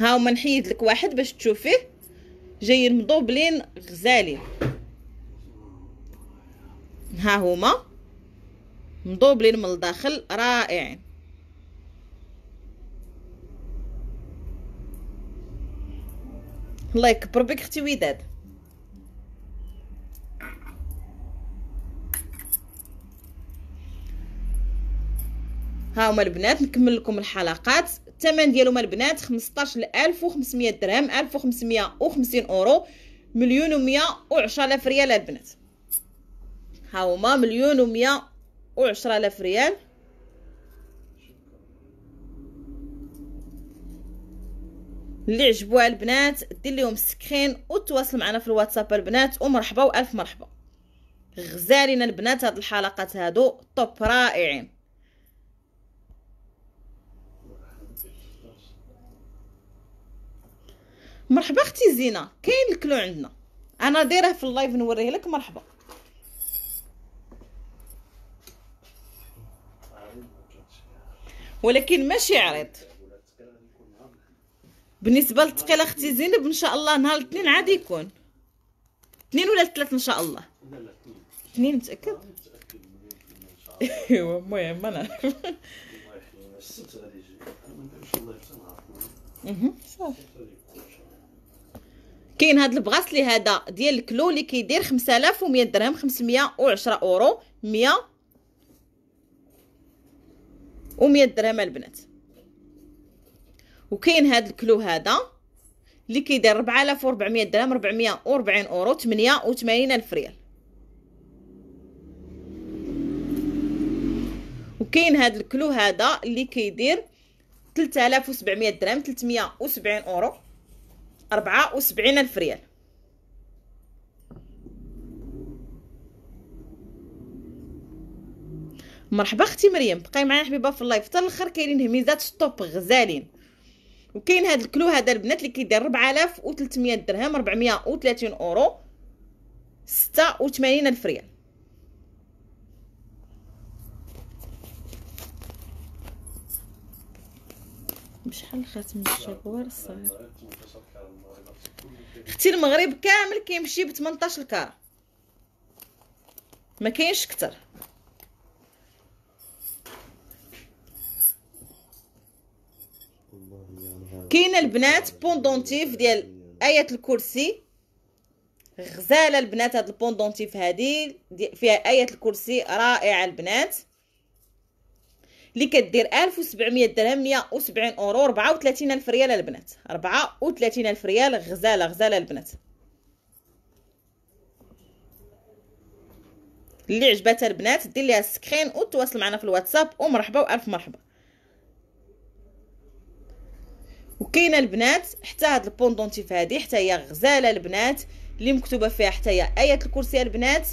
ها هما نحيد لك واحد باش تشوفيه جايين مضوبلين غزالين ها هما مضوبلين من الداخل رائعين الله يكبر بك اختي وداد ها هما البنات نكمل لكم الحلقات الثمن ديالهم البنات 15500 درهم 1550 اورو مليون و110 الاف ريال البنات ها هما مليون و110 الاف ريال اللي عجبوها البنات دير لهم سكرين وتواصل معنا في الواتساب البنات ومرحبا والف مرحبا غزالين البنات هاد الحلقات هادو طوب رائعين مرحبا اختي زينه كاين الكلو عندنا انا دايره في اللايف نوريه لك مرحبا ولكن ماشي عريض بالنسبه للثقيله اختي زينب ان شاء الله نهار الاثنين عاد يكون اثنين ولا ثلاث ان شاء الله اثنين متاكد ايوا المهم انا صافي كاين هذا البغاسلي هذا ديال الكلو اللي كيدير 5100 درهم 510 اورو 100 و100 درهم البنات وكاين هذا الكلو هذا اللي كيدير 4400 درهم 440 اورو 88 الف ريال وكاين هذا الكلو هذا اللي كيدير 3700 درهم 370 اورو أربعة وسبعين ألف ريال مرحبا اختي مريم بقاي معايا حبيبه في اللايف حتى الاخر كاينين هميزات ستوب غزالين وكاين هذا الكلو هذا البنات اللي كيدير 4300 درهم 430 اورو 86 الف ريال بشحال خاتم الشابور الصغير ختي المغرب كامل كيمشي ب 18 كار ما كاينش كتر كاينه البنات بوندونتيف ديال ايه الكرسي غزاله البنات هاد البوندونتيف هادي فيها ايه الكرسي رائعه البنات اللي كدير 1700 درهم 170 اورو 34 الف ريال البنات 34 الف ريال غزاله غزاله البنات اللي عجباتها البنات دير ليها سكرين وتواصل معنا في الواتساب ومرحبا والف مرحبا وكاينه البنات حتى هاد البوندونتيف هادي حتى هي غزاله البنات اللي مكتوبه فيها حتى هي ايه الكرسي البنات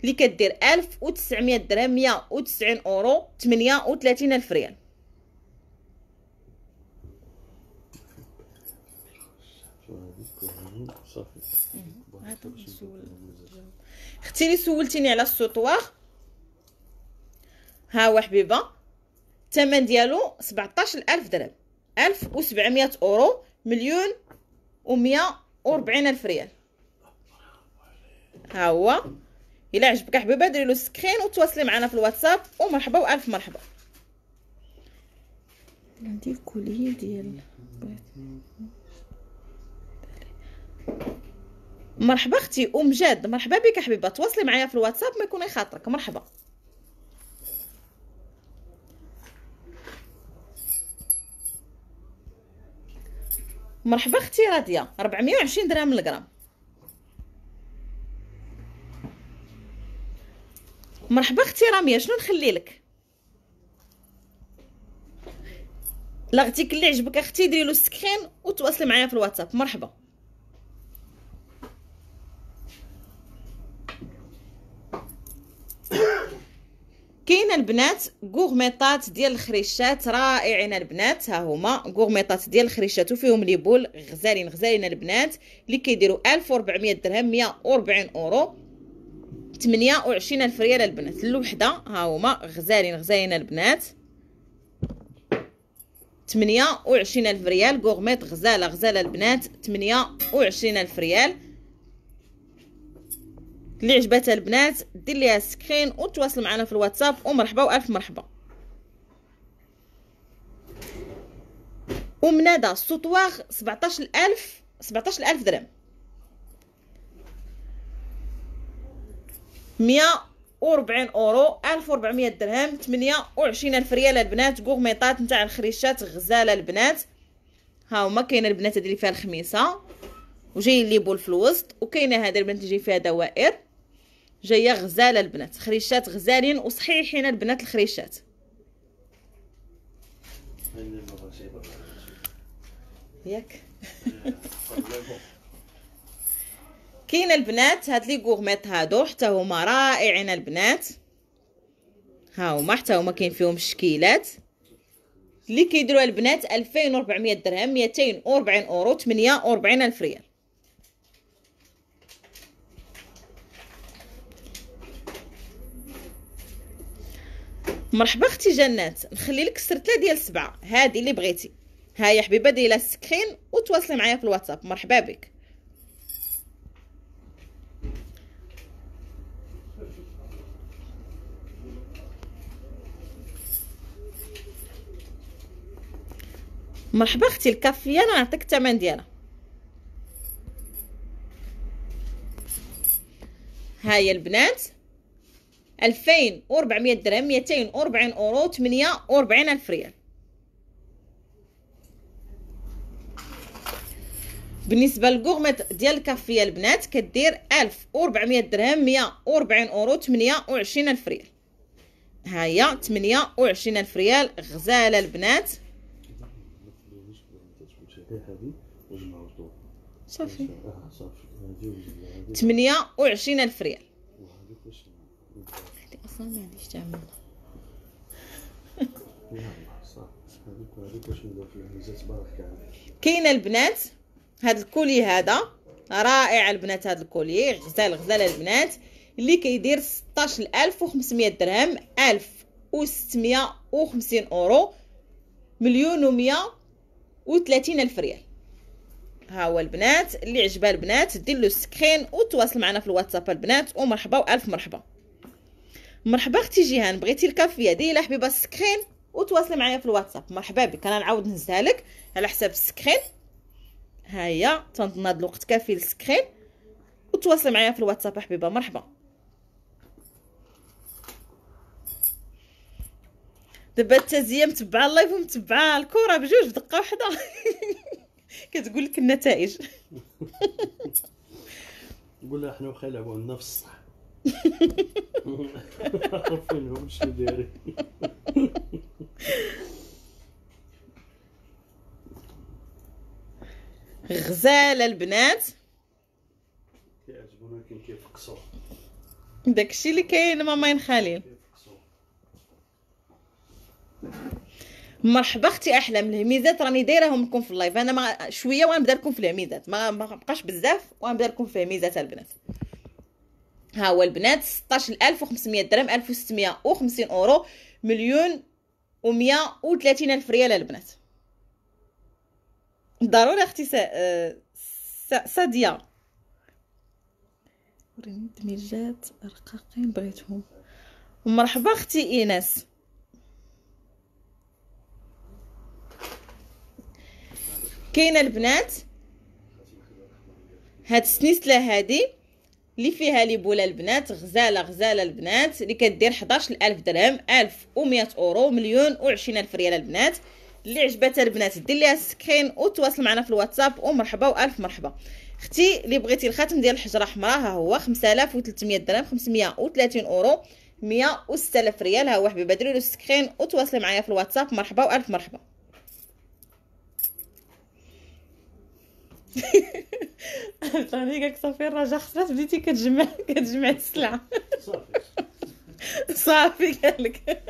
اللي كدير 1900 درهم 190 اورو 38 الف ريال اختي اللي سولتيني على السطوار ها هو حبيبه الثمن ديالو 17000 درهم 1700 اورو مليون و140 الف ريال ها هو الى عجبك حبيبه ديري له سكرين وتواصلي معنا في الواتساب ومرحبا والف مرحبا عندي الكوليه ديال مرحبا اختي ام جاد مرحبا بك حبيبه تواصلي معايا في الواتساب ما يكون خاطرك مرحبا مرحبا اختي راديه 420 درهم للغرام مرحبا اختي راميه شنو نخلي لك لاغتيك اللي عجبك اختي ديري له سكرين وتواصلي معايا في الواتساب مرحبا كاينه البنات غورميطات ديال الخريشات رائعين البنات ها هما غورميطات ديال الخريشات وفيهم لي بول غزالين غزالين البنات اللي كيديروا 1400 درهم 140 اورو عشرين ألف ريال البنات الوحدة ها هما غزالين غزالين البنات عشرين ألف ريال كوغميط غزالة غزالة البنات عشرين ألف ريال اللي عجباتها البنات دير ليها سكرين وتواصل معنا في الواتساب ومرحبا والف مرحبا ومنادى ألف سبعتاش ألف درهم 140 اورو 1400 درهم تمنية الف ريال البنات كوغميطات نتاع الخريشات غزاله البنات ها هما كاينه البنات هذه اللي فيها الخميسه وجاي لي بول في الوسط وكاينه هذه البنات اللي جاي فيها دوائر جايه غزاله البنات خريشات غزالين وصحيحين البنات الخريشات ياك كاين البنات هاد لي غورميت هادو حتى هما رائعين البنات ها هما حتى هما كاين فيهم الشكيلات لي كيديروها البنات 2400 درهم 240 اورو 48 الف ريال مرحبا اختي جنات نخلي لك السرتله ديال سبعه هذه اللي بغيتي ها حبيبه ديال السكرين وتواصلي معايا في الواتساب مرحبا بك مرحبا اختي الكافيه انا نعطيك الثمن ديالها ها هي البنات 2400 درهم 240 اورو 48 الف ريال بالنسبه للغورميت ديال الكافيه البنات كدير 1400 درهم 140 اورو 28 الف ريال ها هي 28 الف ريال غزاله البنات آه، هذه وجمع صافي تمنية وعشرين الف ريال وهذيك واش اصلا ما عنديش تعمل كاينه البنات هذا الكولي هذا رائع البنات هذا الكولي غزال غزال البنات اللي كيدير 16500 درهم 1650 اورو مليون و100 وثلاثين ألف ريال ها هو البنات اللي عجبها البنات دير له سكرين وتواصل معنا في الواتساب البنات ومرحبا والف مرحبا مرحبا اختي جيهان بغيتي الكافيه ديري حبيبه السكرين وتواصل معايا في الواتساب مرحبا بك انا نعاود نهزها لك على حساب السكرين ها هي تنظن الوقت كافي للسكرين وتواصل معايا في الواتساب حبيبه مرحبا دابا التازيه متبعه اللايف ومتبعه الكره بجوج بدقه واحده كتقول لك النتائج قول لها حنا واخا يلعبوا عندنا في الصح عارفينهم شنو دايرين غزاله البنات كيعجبونا كيفقصوا داكشي اللي كاين ماما خليل مرحبا اختي احلام الهميزات راني دايرهم لكم في اللايف انا ما شويه وغنبدا لكم في الهميزات ما بقاش بزاف وغنبدا لكم في الهميزات البنات ها هو البنات 16500 درهم 1650 اورو مليون و130 الف ريال البنات ضروري اختي سا... آه، ساديه وريني دميجات رقاقين بغيتهم مرحبا اختي ايناس كاينه البنات هاد السنيسله هادي اللي فيها لي بولا البنات غزاله غزاله البنات اللي كدير 11000 درهم 1100 اورو مليون و 20000 ريال البنات اللي عجبتها البنات دير ليها سكرين وتواصل معنا في الواتساب ومرحبا والف مرحبا اختي اللي بغيتي الخاتم ديال الحجره حمراء ها هو 5300 درهم 530 اورو 106000 ريال ها هو حبيبه ديري له سكرين وتواصلي معايا في الواتساب مرحبا والف مرحبا عرفتني قالك صافي الرجا خسرات بديتي كتجمع كتجمع السلعه صافي صافي قالك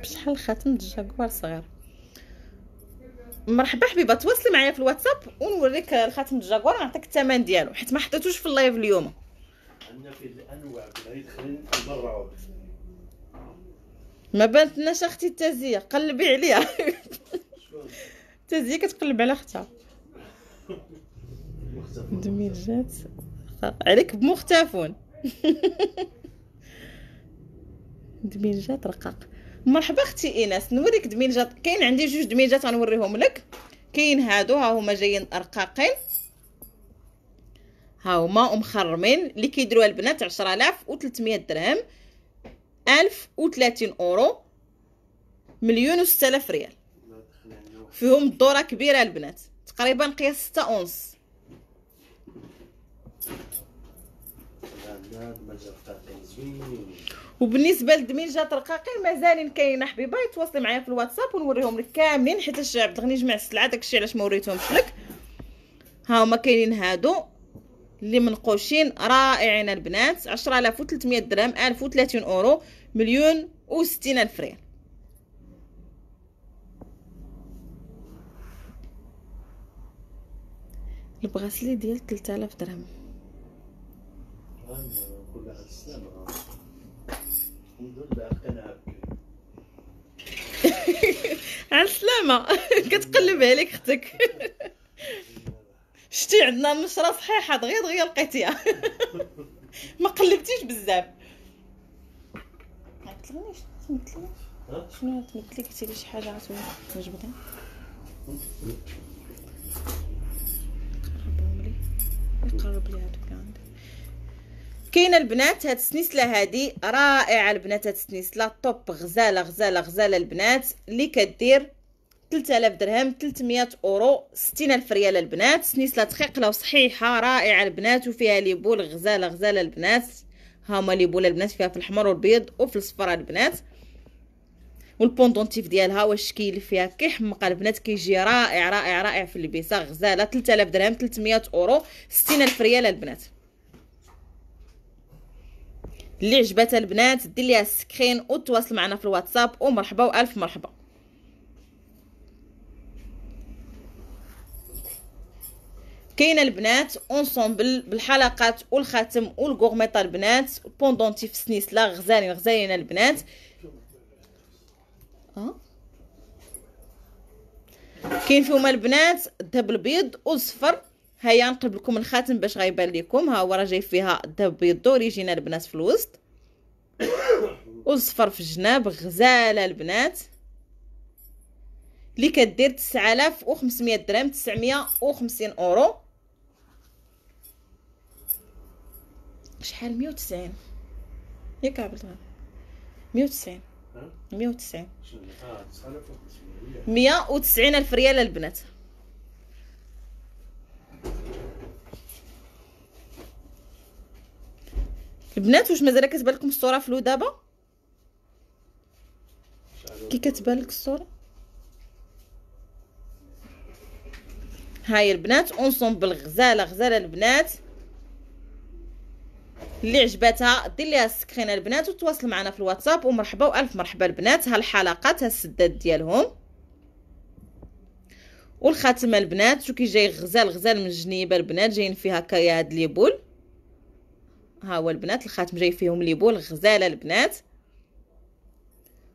بشحال خاتم الجاكوار صغير مرحبا حبيبه تواصلي معايا في الواتساب ونوريك الخاتم الجاكوار نعطيك الثمن ديالو حيت ما حطيتوش في اللايف اليوم عندنا فيه الانواع بغيت خلينا نبرعوا ما بانتناش اختي التازيه قلبي عليها التازيه كتقلب على اختها جات عليك بمختافون دميرجات رقاق مرحبا اختي ايناس نوريك دميرجات كاين عندي جوج دميرجات غنوريهم لك كاين هادو ها هما جايين رقاقين ها هما ومخرمين اللي كيديروها البنات 300 درهم ألف وثلاثين أورو مليون وستة آلاف ريال فيهم دورة كبيرة البنات تقريبا قياس ستة اونص وبالنسبه للدميجات الرقاقين مازالين كاينه حبيبه يتواصلي معايا في الواتساب ونوريهم لك كاملين حيت عبد الغني جمع السلعه داكشي علاش ما وريتهمش لك ها هما كاينين هادو اللي منقوشين رائعين البنات 10300 درهم 1030 اورو مليون وستين ألف ريال البغاسلي ديال آلاف درهم على السلامه كتقلب عليك اختك شتي عندنا النشره صحيحه دغيا دغيا لقيتيها ما قلبتيش بزاف تمثلوني شنو شنو تمثلي قلتي لي شي حاجه غتجبدها قربهم لي يقرب لي هادوك كاينه البنات هاد السنيسله هادي رائعه البنات هاد السنيسله طوب غزاله غزاله غزاله البنات اللي كدير 3000 درهم 300 اورو 60000 ريال البنات سنيسله دقيقه وصحيحه رائعه البنات وفيها لي بول غزاله غزاله البنات هما لي بولا البنات فيها في الاحمر والبيض وفي الصفراء البنات والبوندونتيف ديالها واش كيلف فيها كيحمق البنات كيجي رائع رائع رائع في اللبسه غزاله 3000 درهم 300 اورو 60000 ريال البنات اللي عجبتها البنات دير ليها سكرين وتواصل معنا في الواتساب ومرحبا والف مرحبا كاينه البنات اونسومبل بالحلقات والخاتم والغورميطه البنات بوندونتي في السنيسله غزالين غزالين البنات كاين فيهم البنات الذهب البيض والصفر هيا نقلب لكم الخاتم باش غيبان لكم ها هو راه جاي فيها الذهب البيض اوريجينال البنات في الوسط والصفر في الجناب غزاله البنات اللي كدير 9500 درهم 950 اورو شحال مية وتسعين ياك عبد الغني مية وتسعين مية وتسعين آه، مية وتسعين ألف ريال البنات البنات واش مزال كتبان لكم الصوره فلو دابا كي كتبان لك الصوره هاي البنات اونصومبل غزاله غزاله البنات اللي عجباتها دير ليها سكرين البنات وتواصل معنا في الواتساب ومرحبا والف مرحبا البنات ها الحلقات ها السدات ديالهم والخاتمه البنات شو كي جاي غزال غزال من الجنيبه البنات جايين فيه هكايا هاد لي بول ها هو البنات الخاتم جاي فيهم لي بول غزاله البنات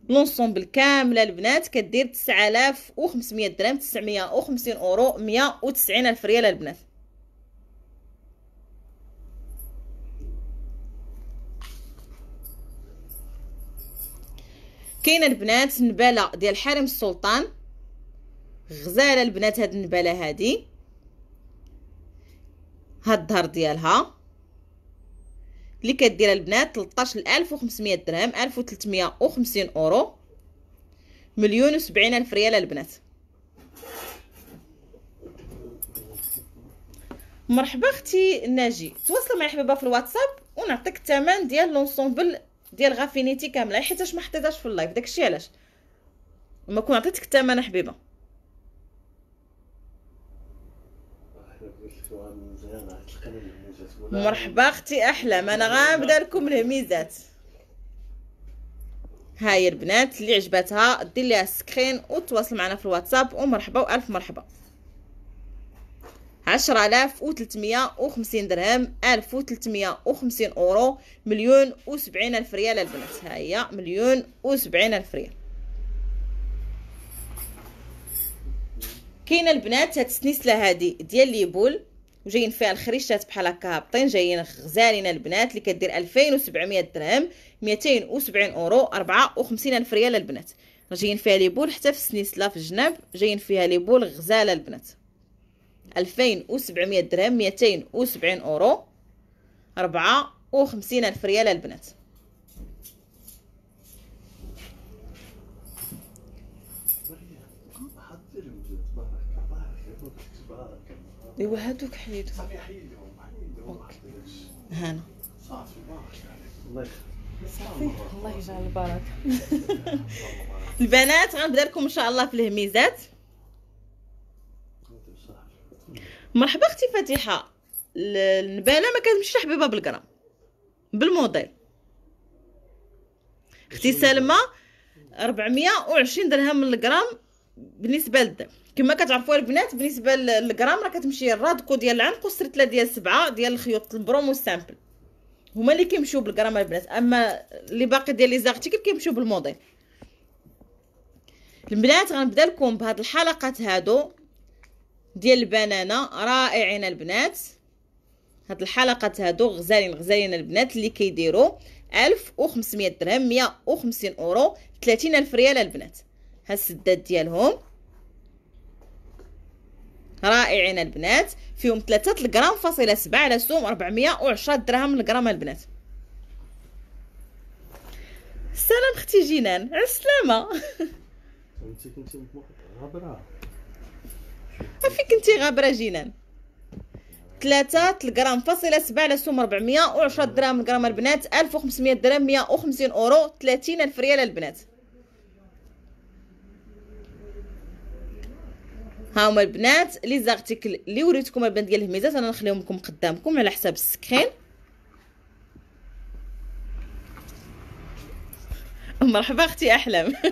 لونسومبل كامله البنات كدير 9500 درهم 950 اورو 190 الف ريال البنات كاينه البنات نباله ديال حرم السلطان غزاله البنات هاد النباله هادي هاد الظهر ديالها اللي كدير البنات 13500 درهم 1350 اورو مليون و70 الف ريال البنات مرحبا اختي ناجي تواصل معي حبيبه في الواتساب ونعطيك الثمن ديال لونسومبل ديال غافينيتي كامله حيتاش ما حطيتهاش في اللايف داكشي علاش ما كون عطيتك الثمن حبيبه مرحبا اختي احلام انا غنبدا لكم الهميزات هي البنات اللي عجبتها دير ليها سكرين وتواصل معنا في الواتساب ومرحبا والف مرحبا عشرة آلاف وتلتمية وخمسين درهم ألف وتلتمية وخمسين أورو مليون وسبعين ألف ريال البنات ها مليون وسبعين ألف ريال كاين البنات هاد السنسله هادي ديال ليبول وجايين فيها الخريشات بحال هكا هابطين جايين غزالين البنات اللي كدير 2700 درهم 270 اورو 54 الف ريال البنات جايين فيها ليبول حتى في السنسله في الجناب جايين فيها ليبول غزاله البنات 2700 درهم 270 اورو 54 الف ريال البنات ايوا هادوك حيدو صافي هانا الله صافي الله يجعل البركه البنات غنبدا لكم ان شاء الله في الهميزات مرحبا اختي فاتحه النباله ما كتمشيش حبيبه بالغرام بالموديل اختي سلمى 420 درهم للغرام بالنسبه للدم كما كتعرفوا البنات بالنسبه للغرام راه كتمشي الرادكو ديال العنق والسرتله ديال سبعه ديال الخيوط البرومو سامبل هما اللي كيمشيو بالغرام البنات اما اللي باقي ديال لي زارتيكل كيمشيو بالموديل البنات غنبدا لكم بهاد الحلقات هادو ديال البنانه رائعين البنات هاد الحلقات هادو غزالين غزالين البنات اللي كيديرو أو خمسمية درهم مية خمسين اورو تلاتين ألف ريال البنات هاد السدات ديالهم رائعين البنات فيهم تلاتة الغرام فاصله سبعة على سوم 410 درهم الغرام البنات السلام اختي جينان على السلامه انت أه، فين انت غابره جنان ثلاثة الغرام فاصلة سبعة على 410 درهم غرام البنات 1500 درهم 150 اورو 30 الف ريال البنات ها هما البنات لي زارتيكل لي وريتكم البنات ديال الهميزات انا نخليهم لكم قدامكم على حساب السكرين مرحبا اختي احلام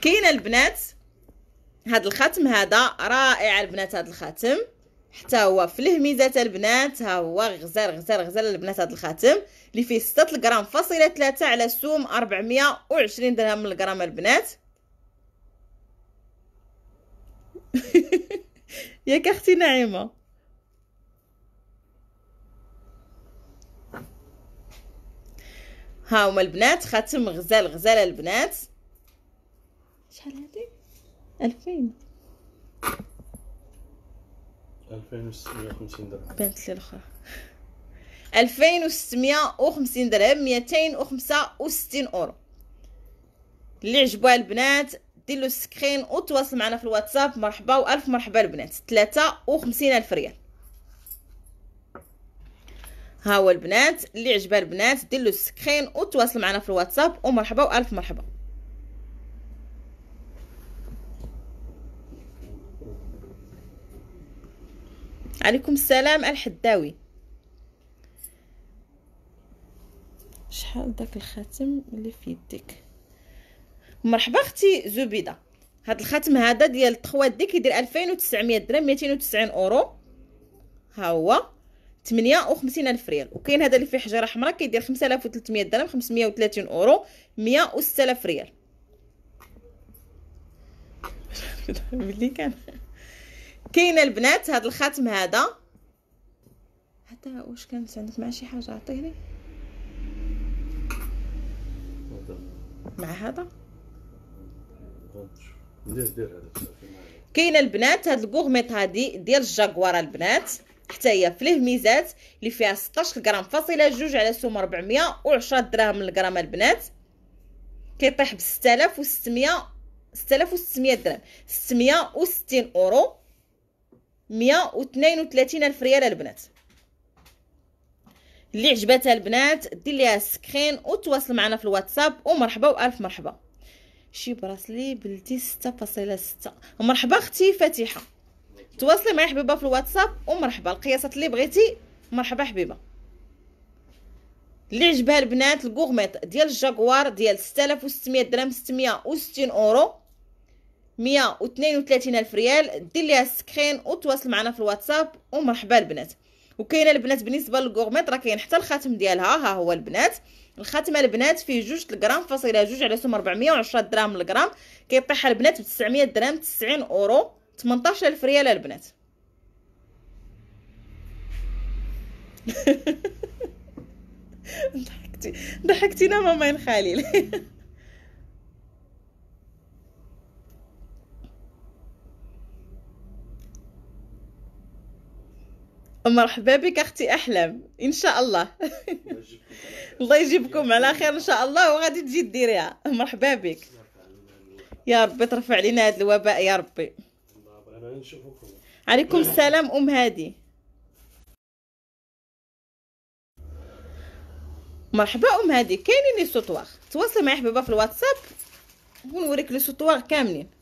كاينه البنات هذا الخاتم هذا رائع البنات هذا الخاتم حتى هو فيه ميزات البنات ها هو غزال غزال غزال البنات هذا الخاتم اللي فيه 6 غرام فاصله 3 على سوم 420 درهم من الغرام البنات ياك اختي نعيمه ها هما البنات خاتم غزال غزال البنات شحال هادي ألفين ألفين وستمية وخمسين درهم بنت لي الأخرى ألفين وستمية وخمسين درهم ميتين وخمسة وستين أورو اللي عجبوها البنات ديرلو سكرين وتواصل معنا في الواتساب مرحبا والف مرحبا البنات ثلاثة وخمسين الف ريال ها هو البنات اللي عجبها البنات ديرلو سكرين وتواصل معنا في الواتساب ومرحبا والف مرحبا عليكم السلام الحداوي شحال داك الخاتم اللي في يديك مرحبا اختي زبيده هاد الخاتم هذا ديال 3 دي كيدير 2900 درهم 290 اورو ها هو خمسين الف ريال وكاين هذا اللي فيه حجره حمراء كيدير 5300 درهم 530 اورو 106 الف ريال ملي كان كاين البنات هذا الخاتم هذا حتى واش كانت عندك مع شي حاجه عطيني مع هذا كاين البنات هاد الكوغميط هادي ديال الجاكوار البنات حتى هي فليه ميزات اللي فيها 16 غرام فاصله جوج على سوم 410 دراهم الغرام البنات كيطيح ب 6600 6600 درهم 660 اورو 132 الف ريال البنات اللي عجباتها البنات دير ليها سكرين وتواصل معنا في الواتساب ومرحبا والف مرحبا شي براسلي بلتي 6.6 مرحبا اختي فاتحه تواصلي معي حبيبه في الواتساب ومرحبا القياسات اللي بغيتي مرحبا حبيبه اللي عجبها البنات الكوغميط ديال الجاكوار ديال 6600 درهم 660 اورو 132 الف ريال دير ليها السكرين وتواصل معنا في الواتساب ومرحبا البنات وكاينه البنات بالنسبه للغورميت راه كاين حتى الخاتم ديالها ها هو البنات الخاتمه البنات فيه جوج الغرام فاصله جوج على سوم 410 درهم الغرام كيطيح البنات ب 900 درهم 90 اورو الف ريال البنات ضحكتي ضحكتينا ماما خليل مرحبا بك اختي احلام ان شاء الله الله يجيبكم على خير ان شاء الله وغادي تجي ديريها مرحبا بك يا ربي ترفع علينا هذا الوباء يا ربي عليكم السلام ام هادي مرحبا ام هادي كاينين لي سوطواغ تواصلي معايا حبيبه في الواتساب ونوريك لي سوطواغ كاملين